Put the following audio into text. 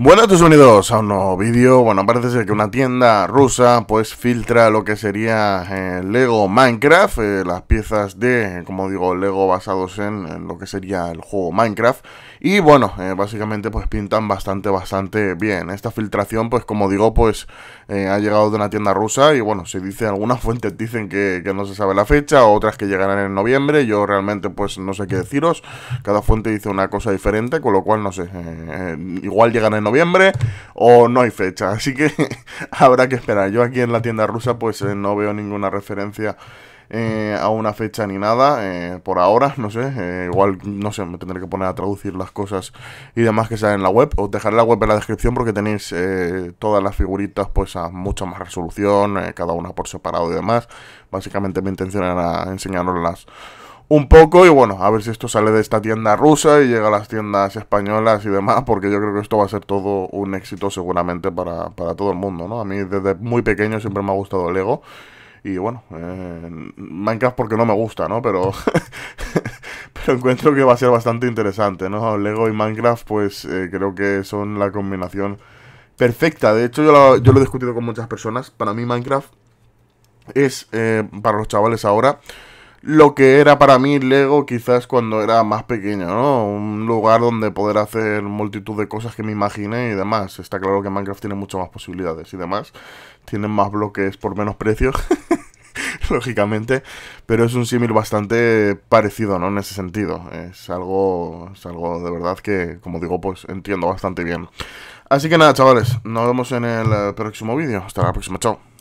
Bueno, estos Unidos, a un nuevo vídeo. Bueno, parece ser que una tienda rusa pues filtra lo que sería eh, Lego Minecraft, eh, las piezas de, como digo, Lego basados en, lo que sería el juego Minecraft. Y bueno, eh, básicamente pues pintan bastante, bastante bien. Esta filtración pues como digo pues ha llegado de una tienda rusa y bueno, se dice, algunas fuentes dicen que, que no se sabe la fecha, otras que llegarán en noviembre. Yo realmente pues no sé qué deciros. Cada fuente dice una cosa diferente, con lo cual no sé, igual llegan en noviembre o no hay fecha. Así que habrá que esperar. Yo aquí en la tienda rusa pues eh, no veo ninguna referencia eh, a una fecha ni nada eh, por ahora, no sé, igual no sé, me tendré que poner a traducir las cosas y demás que sea en la web, os dejaré la web en la descripción porque tenéis todas las figuritas pues a mucha más resolución, cada una por separado y demás, básicamente mi intención era enseñaros las un poco y bueno, a ver si esto sale de esta tienda rusa y llega a las tiendas españolas y demás, porque yo creo que esto va a ser todo un éxito seguramente para, todo el mundo, ¿no? A mí desde muy pequeño siempre me ha gustado Lego y bueno, eh, Minecraft porque no me gusta, ¿no? Pero, pero encuentro que va a ser bastante interesante, ¿no? Lego y Minecraft pues eh, creo que son la combinación perfecta, de hecho yo lo, yo lo he discutido con muchas personas, para mí Minecraft es eh, para los chavales ahora lo que era para mí Lego quizás cuando era más pequeño, ¿no? Un lugar donde poder hacer multitud de cosas que me imaginé y demás. Está claro que Minecraft tiene muchas más posibilidades y demás. Tienen más bloques por menos precios, lógicamente, pero es un símil bastante parecido, ¿no? En ese sentido. Es algo, es algo de verdad que, como digo, pues entiendo bastante bien. Así que nada, chavales, nos vemos en el eh, próximo vídeo. Hasta la próxima, chao.